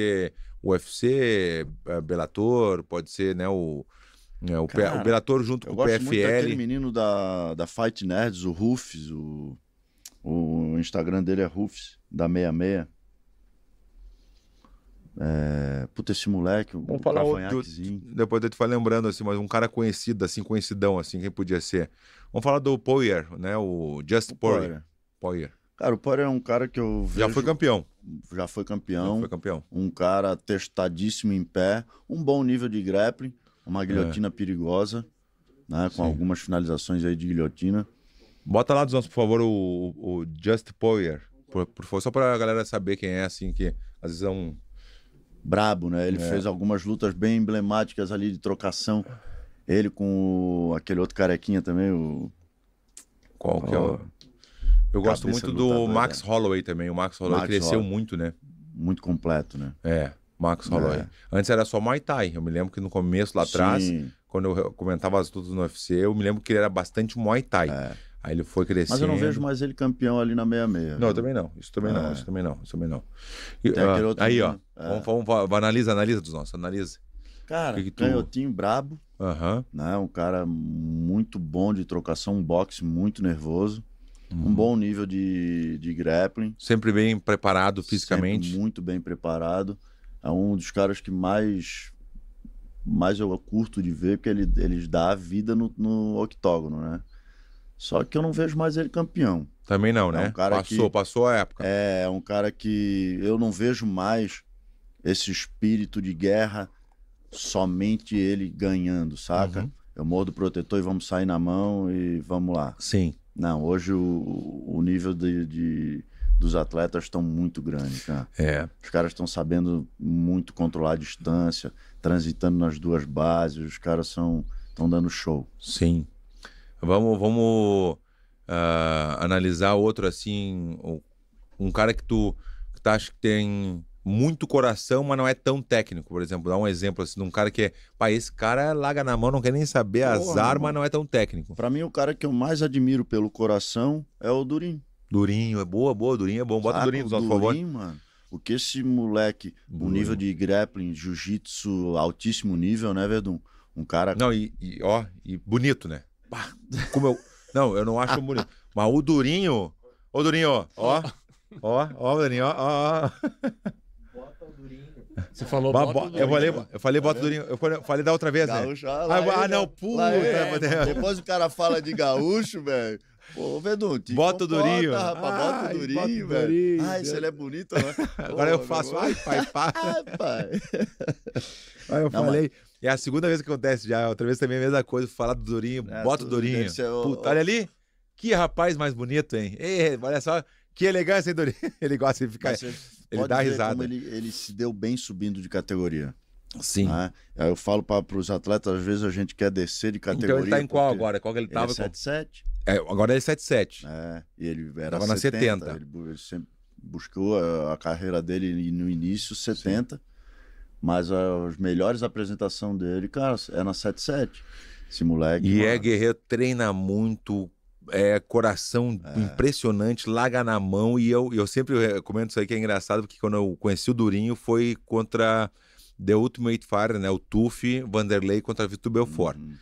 ser UFC, eh, Bellator, pode ser, né, o, é, o, Cara, P, o Bellator junto com o PFL. Eu gosto daquele menino da, da Fight Nerds, o Rufus, o, o Instagram dele é Rufus, da 66. É, puta, esse moleque, Vamos falar outro, Depois eu te falei lembrando, assim, mas um cara conhecido, assim, conhecidão, assim, quem podia ser. Vamos falar do Poyer, né, o Just o Poyer. Cara, o Poirier é um cara que eu vejo... Já foi campeão. Já foi campeão. Já foi campeão. Um cara testadíssimo em pé, um bom nível de grappling, uma guilhotina é. perigosa, né? Com Sim. algumas finalizações aí de guilhotina. Bota lá dos nossos, por favor, o, o Just Poirier, por, por favor, só pra galera saber quem é, assim, que às vezes é um... Brabo, né? Ele é. fez algumas lutas bem emblemáticas ali de trocação. Ele com o... aquele outro carequinha também, o... Qual que é o... Eu gosto muito do é. Max Holloway também. O Max Holloway Max cresceu Holloway. muito, né? Muito completo, né? É, Max Holloway. É. Antes era só Muay Thai. Eu me lembro que no começo lá atrás, quando eu comentava as lutas no UFC, eu me lembro que ele era bastante Muay Thai. É. Aí ele foi crescendo. Mas eu não vejo mais ele campeão ali na meia-meia. Não, também não. Isso também é. não. Isso também não. Isso também não. E, aí, ó. É. Vamos, vamos, vamos, analisa, analisa dos nossos. Analisa. Cara, que tu... canhotinho brabo. Uhum. Né? Um cara muito bom de trocação, um boxe muito nervoso. Uhum. Um bom nível de, de grappling. Sempre bem preparado fisicamente. Sempre muito bem preparado. É um dos caras que mais mais eu curto de ver, porque ele, ele dá a vida no, no octógono, né? Só que eu não vejo mais ele campeão. Também não, é né? Um cara passou, que, passou a época. É, é um cara que eu não vejo mais esse espírito de guerra somente ele ganhando, saca? Uhum. Eu mordo o protetor e vamos sair na mão e vamos lá. Sim. Não, hoje o, o nível de, de, dos atletas estão muito grande, cara. É. Os caras estão sabendo muito controlar a distância, transitando nas duas bases, os caras são estão dando show. Sim. Vamos, vamos uh, analisar outro assim, um cara que tu, que tu acha que tem muito coração, mas não é tão técnico. Por exemplo, dá um exemplo assim, de um cara que é. Pai, esse cara larga na mão, não quer nem saber Porra, as armas, não é tão técnico. Para mim, o cara que eu mais admiro pelo coração é o Durinho. Durinho, é boa, boa, Durinho é bom. Bota o Durinho, o Durinho, favor. Durinho, mano. O que esse moleque, Durinho. o nível de grappling, jiu-jitsu, altíssimo nível, né, Verdun? Um cara. Não, e, e ó, e bonito, né? Como eu. Não, eu não acho bonito. Mas o Durinho. Ô, Durinho, ó. Ó, ó, Durinho, ó, ó. Você falou bota eu, falei, eu falei bota o Durinho. Eu falei, da outra vez, né? Gaúcho, ah, Ah, ah é não, puta. lá ele, é, é, Depois o cara fala de gaúcho, velho. Pô, Vedum, Bota o Durinho. rapaz, bota o bota Durinho, velho. Ai, se ele é bonito, né? Agora eu faço. Ai, pai, pai. Ah, pai. Aí eu Não, falei. É a segunda vez que acontece já. Outra vez também é a mesma coisa. Falar do Durinho. É, bota o Durinho. olha ali. Que rapaz mais bonito, hein? Ei, olha só. Que elegância, hein, Durinho? Ele gosta de ficar. Mas ele Pode dá risada. Ele, ele, se deu bem subindo de categoria. Sim. Né? Eu falo para os atletas, às vezes a gente quer descer de categoria. Então ele tá em qual agora? Qual que ele tava? Ele é 77. É, agora ele é 77. É, e ele era tava 70. na 70. Ele sempre buscou a, carreira dele no início, 70. Sim. Mas as melhores apresentações dele, cara, é na 77. Esse moleque. E é guerreiro, treina muito, é, coração é. impressionante, laga na mão. E eu, eu sempre comento isso aí que é engraçado, porque quando eu conheci o Durinho foi contra The Ultimate Fire, né? O Tufi, Vanderlei contra Vitor Belfort. Uhum.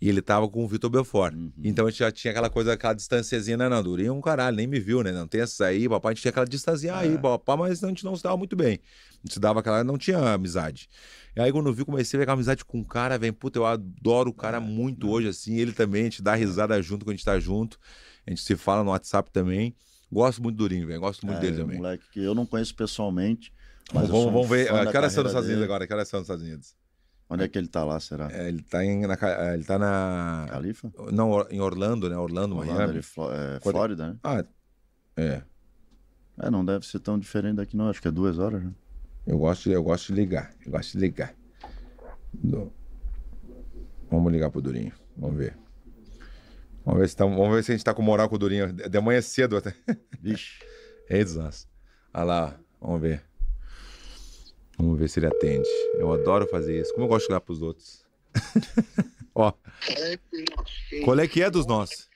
E ele tava com o Vitor Belfort. Uhum. Então a gente já tinha aquela coisa, aquela distanciazinha, né, Nando? E é um caralho, nem me viu, né? Não tem essa aí, papai. A gente tinha aquela distância aí, é. papai, mas a gente não se dava muito bem. A gente se dava aquela, não tinha amizade. E aí quando eu vi, comecei a pegar amizade com o cara, vem, puta, eu adoro o cara é, muito hoje, assim. Ele também, a gente dá risada junto quando a gente tá junto. A gente se fala no WhatsApp também. Gosto muito do Durinho, velho. Gosto muito é, dele também. Moleque que eu não conheço pessoalmente. Mas vamos, vamos ver. Que horas são nos Estados Unidos agora? Que horas são nos Estados Unidos? Onde é que ele tá lá, será? É, ele tá, em, na, é, ele tá na. Califa? Não, em Orlando, né? Orlando, Orlando Miami. é, é Flórida, né? Ah, é. É, não deve ser tão diferente daqui, não. Acho que é duas horas, né? Eu gosto, eu gosto de ligar. Eu gosto de ligar. Do... Vamos ligar pro Durinho. Vamos ver. Vamos ver, se tá, vamos ver se a gente tá com moral com o Durinho. De manhã cedo até. Vixe. Ei, é desastre. Olha lá, vamos ver. Vamos ver se ele atende. Eu adoro fazer isso. Como eu gosto de para os outros. Ó. Qual é que é dos nossos?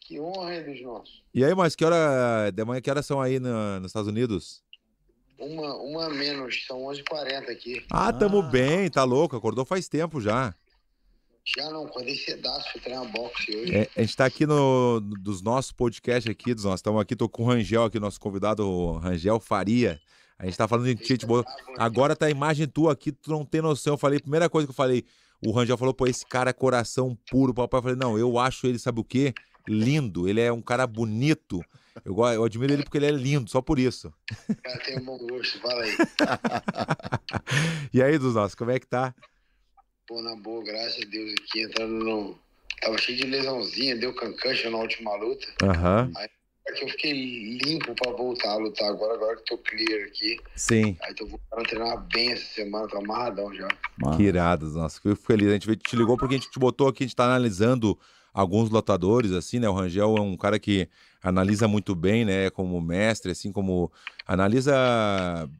Que honra é dos nossos. E aí, mas que hora De manhã, que horas são aí no, nos Estados Unidos? Uma, uma a menos, são 11h40 aqui. Ah, tamo ah. bem, tá louco, acordou faz tempo já. Já não, acordei cedaço, fui treinar boxe hoje. É, a gente tá aqui no, dos nossos podcasts aqui, dos nossos, estamos aqui, tô com o Rangel aqui, nosso convidado, o Rangel Faria. A gente tá falando de Tite Agora tá a imagem tua aqui, tu não tem noção. Eu falei, primeira coisa que eu falei, o Rangel falou, pô, esse cara é coração puro, papai. Eu falei, não, eu acho ele, sabe o quê? Lindo. Ele é um cara bonito. Eu, eu admiro ele porque ele é lindo, só por isso. O cara tem um bom gosto, fala aí. e aí, dos nossos, como é que tá? Pô, na boa, graças a Deus aqui, entrando no. Tava cheio de lesãozinha, deu cancancha na última luta. Aham. Uhum. Aí é que eu fiquei limpo pra voltar a lutar agora, agora que tô clear aqui. Sim. Aí tô voltando a treinar bem essa semana, tô tá amarradão já. Mano. Que irado, nossa, eu fico feliz. A gente te ligou porque a gente te botou aqui, a gente tá analisando alguns lutadores, assim, né? O Rangel é um cara que analisa muito bem, né? Como mestre, assim, como analisa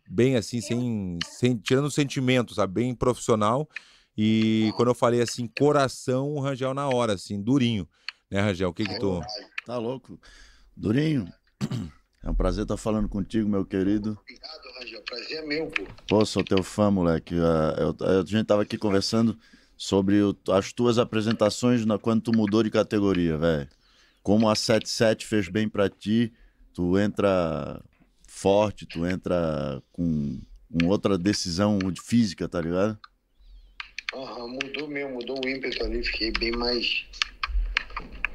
bem, assim, sem, sem tirando sentimentos, sabe? Bem profissional. E quando eu falei assim, coração, o Rangel na hora, assim, durinho, né, Rangel? O que que tu. Tá louco. Durinho, é um prazer estar falando contigo, meu querido. Obrigado, Rangel. Prazer é meu, pô. Pô, sou teu fã, moleque. Ah, a gente tava aqui conversando sobre as tuas apresentações na, quando tu mudou de categoria, velho. Como a 77 fez bem para ti, tu entra forte, tu entra com, com outra decisão de física, tá ligado? Aham, mudou mesmo, mudou o ímpeto ali, fiquei bem mais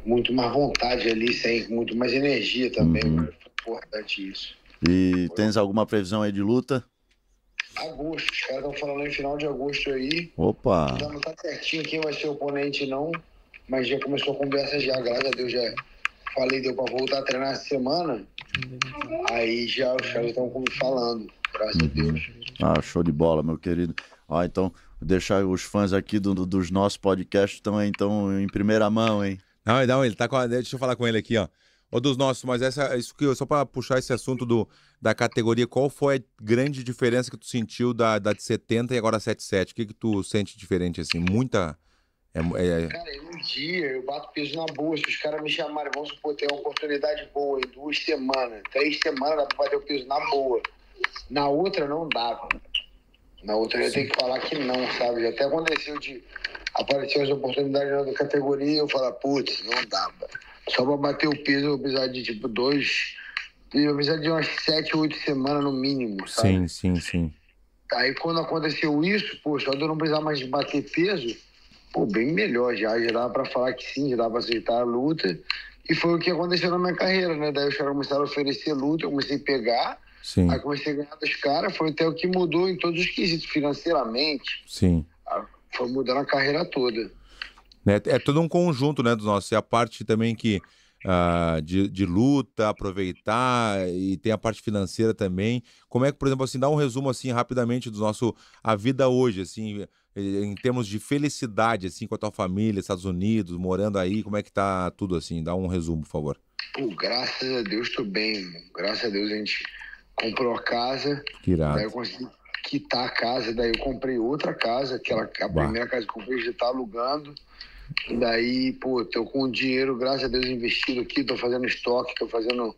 muito mais vontade ali, sem muito mais energia também. Uhum. Importante isso. E Foi. tens alguma previsão aí de luta? Agosto, os caras estão falando em final de agosto aí. Opa! não tá certinho quem vai ser o oponente, não. Mas já começou a conversa já, graças a Deus já falei, deu pra voltar a treinar essa semana. Aí já os caras estão falando, graças uhum. a Deus. Ah, show de bola, meu querido. Ó, ah, então, deixar os fãs aqui do, do, dos nossos podcasts estão então em primeira mão, hein? Não, não, ele tá com a... Deixa eu falar com ele aqui, ó. Ô, dos nossos, mas essa, isso que, só para puxar esse assunto do, da categoria, qual foi a grande diferença que tu sentiu da, da de 70 e agora 77? O que, que tu sente diferente, assim? Muita. É, é, é... Cara, é um dia eu bato peso na bolsa, os caras me chamaram, vamos supor, tem uma oportunidade boa em duas semanas, três semanas dá pra bater o peso na boa. Na outra não dava. Na outra eu ia que falar que não, sabe? Já até aconteceu de aparecer as oportunidades na outra categoria e eu falar, putz, não dava Só pra bater o peso eu vou precisar de tipo dois. Eu vou precisar de umas sete, oito semanas no mínimo, sabe? Sim, sim, sim. Aí quando aconteceu isso, pô, só de eu não precisar mais de bater peso, pô, bem melhor já. Já dava pra falar que sim, já dava pra aceitar a luta. E foi o que aconteceu na minha carreira, né? Daí os caras começaram a oferecer luta, eu comecei a pegar. Sim. Aí comecei a ganhar dos caras, foi até o que mudou em todos os quesitos, financeiramente. Sim. Ah, foi mudando a carreira toda. É, é todo um conjunto, né, dos nossos. E a parte também que. Uh, de, de luta, aproveitar e tem a parte financeira também. Como é que, por exemplo, assim, dá um resumo assim rapidamente do nosso a vida hoje, assim, em termos de felicidade, assim, com a tua família, Estados Unidos, morando aí, como é que tá tudo assim? Dá um resumo, por favor. Pô, graças a Deus tô bem, graças a Deus a gente comprou a casa. Que Daí eu consegui quitar a casa, daí eu comprei outra casa, aquela, a bah. primeira casa que eu comprei já tá alugando. daí, pô, tô com o dinheiro, graças a Deus, investido aqui, tô fazendo estoque, tô fazendo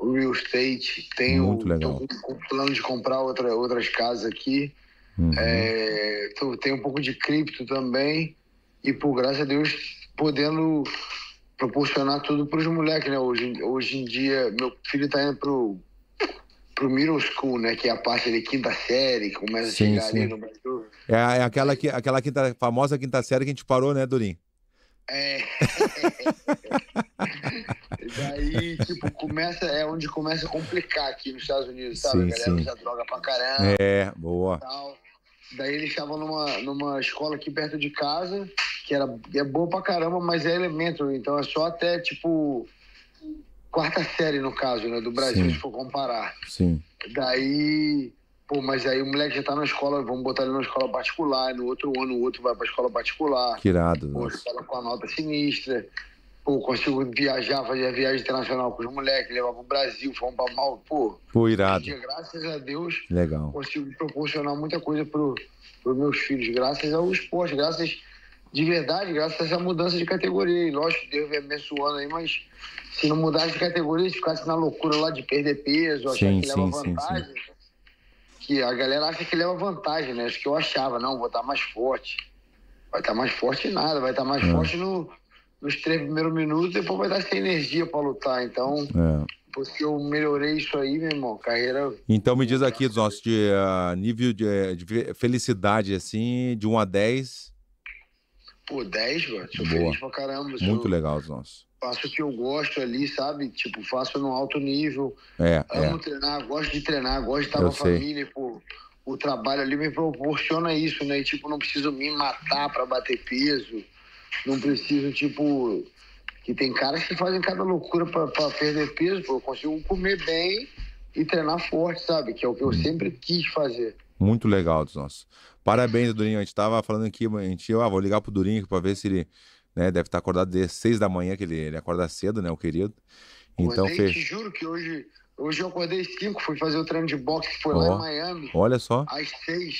real estate, tenho Muito legal. Tô com plano de comprar outra, outras casas aqui. Uhum. É, tô, tenho um pouco de cripto também. E, por graças a Deus, podendo proporcionar tudo para os moleques, né? Hoje, hoje em dia, meu filho está indo pro pro Middle School, né? Que é a parte de quinta série, que começa sim, a chegar sim. ali no Brasil. É, é aquela, que, aquela quinta, famosa quinta série que a gente parou, né, Durim? É. Daí, tipo, começa, é onde começa a complicar aqui nos Estados Unidos, sabe? Sim, a galera sim. usa droga pra caramba. É, boa. Daí eles estavam numa, numa escola aqui perto de casa, que era, é boa pra caramba, mas é elemento, então é só até, tipo, quarta série, no caso, né? Do Brasil, Sim. se for comparar. Sim. Daí, pô, mas aí o moleque já tá na escola, vamos botar ele na escola particular, no outro ano o outro vai pra escola particular. Que irado, pô, escola com a nota sinistra. Pô, consigo viajar, fazer a viagem internacional com os moleques, levar pro Brasil, fomos pra mal, pô. Pô, irado. Dia, graças a Deus, Legal. consigo proporcionar muita coisa pro, os meus filhos, graças ao esporte, graças de verdade graças a essa mudança de categoria. E lógico que Deus vem abençoando aí, mas se não mudasse de categoria, se ficasse na loucura lá de perder peso, achar sim, que leva sim, vantagem. Sim, né? que a galera acha que leva vantagem, né? Acho que eu achava, não, vou estar mais forte. Vai estar mais forte em nada, vai estar mais é. forte no, nos três primeiros minutos, depois vai estar sem energia para lutar. Então, é. Porque eu melhorei isso aí, meu irmão, carreira. Então me diz aqui, nosso de uh, nível de, de, felicidade, assim, de 1 a 10, Pô, 10, mano. Sou Boa. feliz pra caramba. Muito legal os nossos. Faço o que eu gosto ali, sabe? Tipo, faço no alto nível. É, é. Amo é. treinar, gosto de treinar, gosto de estar eu com a sei. família, pô. O trabalho ali me proporciona isso, né? E, tipo, não preciso me matar pra bater peso. Não preciso, tipo. Que tem caras que fazem cada loucura pra, pra perder peso, pô. Eu consigo comer bem e treinar forte, sabe? Que é o que eu hum. sempre quis fazer. Muito legal dos nossos. Parabéns, Durinho. A gente tava falando aqui, a gente, ah, vou ligar pro Durinho para ver se ele, né, deve estar tá acordado de seis da manhã, que ele, ele acorda cedo, né, o querido. Então, fez... Te juro que hoje, hoje eu acordei cinco, fui fazer o treino de boxe que foi oh, lá em Miami. Olha só. Às seis.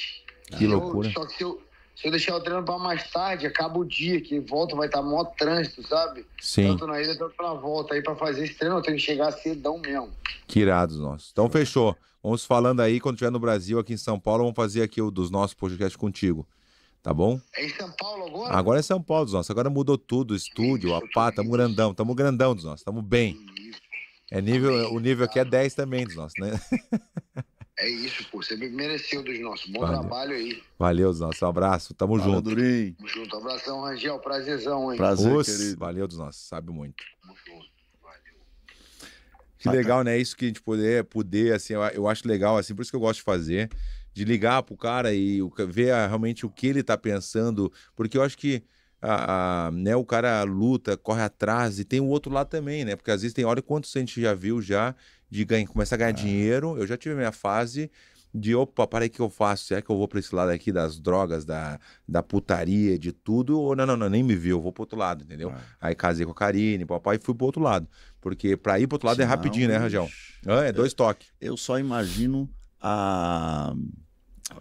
Que eu, loucura. Só que eu, se eu deixar o treino para mais tarde, acaba o dia, que volta, vai estar tá maior trânsito, sabe? Sim. Tanto na ida quanto na volta. Aí para fazer esse treino, eu tenho que chegar cedão mesmo. Que irados nós. Então fechou. Vamos falando aí, quando estiver no Brasil, aqui em São Paulo, vamos fazer aqui o dos nossos podcasts contigo. Tá bom? É em São Paulo agora? Agora é São Paulo dos nossos. Agora mudou tudo, estúdio, a pá, tamo grandão, tamo grandão dos nossos, tamo bem. É nível, o nível aqui é 10 também dos nossos, né? É isso, pô. Você mereceu dos nossos. Bom Valeu. trabalho aí. Valeu, dos nossos. Um abraço. Tamo Valeu, junto. Durinho. Tamo junto. Abração, Rangel. Prazerzão, hein? Prazer, Os... querido. Valeu, dos nossos. Sabe muito. Tamo junto. Valeu. Que legal, né? Isso que a gente poder, poder assim, eu, eu acho legal, assim, por isso que eu gosto de fazer, de ligar pro cara e ver ah, realmente o que ele tá pensando, porque eu acho que a, a, né, o cara luta, corre atrás e tem o outro lado também, né? Porque às vezes tem, olha quantos a gente já viu já de ganhar, começar a ganhar ah. dinheiro. Eu já tive minha fase de opa, parei que eu faço, será que eu vou para esse lado aqui das drogas, da, da putaria, de tudo, ou não, não, não, nem me viu, eu vou pro outro lado, entendeu? Ah. Aí casei com a Karine, papai, e fui pro outro lado. Porque para ir pro outro lado é rapidinho, né, Rajão? Ah, é dois toques. Eu só imagino a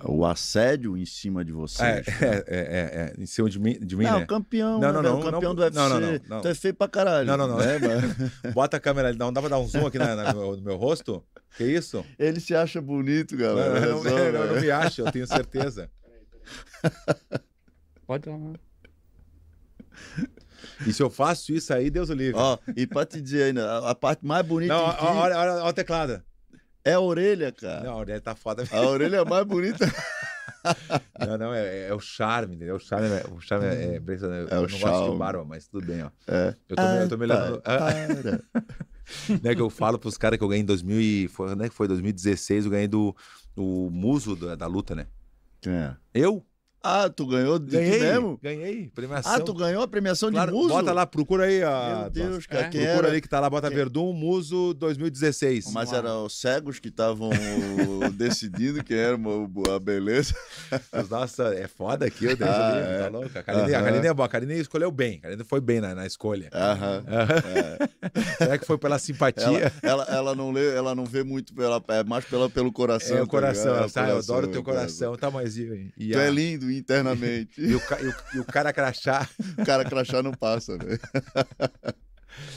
o assédio em cima de você. É, é, é, é, é, em cima de mim, de mim não, né? campeão, não, não, né, não, campeão não, do UFC. Não, não, não. Tu é feio pra caralho. Não, não, não. Né, Bota a câmera ali, não dá pra dar um zoom aqui na, na, no meu rosto? Que isso? Ele se acha bonito, galera. Não, não, é, não, não né? me acha, eu tenho certeza. Pode lá. E se eu faço isso aí, Deus o livre. Ó, e pra te dizer ainda, a, parte mais bonita. Não, olha, olha, olha o teclado. É a orelha, cara. Não, a orelha tá foda mesmo. A orelha é mais bonita. não, não, é, é, o charme, entendeu? O charme, é, o charme é, é charme. Hum. É eu o não charme. gosto de barba, mas tudo bem, ó. É. Eu tô, ah, tô melhorando. É né, que eu falo pros caras que eu ganhei em 2000 e foi, né, que foi 2016, eu ganhei do, do muso da, da luta, né? É. Eu? Ah, tu ganhou de ganhei, mesmo? Ganhei, ah, premiação. Ah, tu ganhou a premiação claro, de Muso? Bota lá, procura aí. A... Meu Deus, é, cara. É? Procura era? ali que tá lá, bota é. Verdun Muso 2016. Mas eram os cegos que estavam decidindo quem era a beleza. Nossa, é foda aqui, eu Deus ah, é. tá louca. A Karine, uh -huh. a Karine é boa, a Karine escolheu bem, a Karine foi bem na, na escolha. Aham. Uh -huh. uh -huh. Será que foi pela simpatia? Ela, ela, ela, não, lê, ela não vê muito, pela, é mais pela, pelo coração. É, o tá coração, tá, Eu adoro o teu coração, Tá, tá mas, e, e, tu é lindo, internamente. e, o, e, o, e o cara crachá. o cara crachá não passa, velho. Né?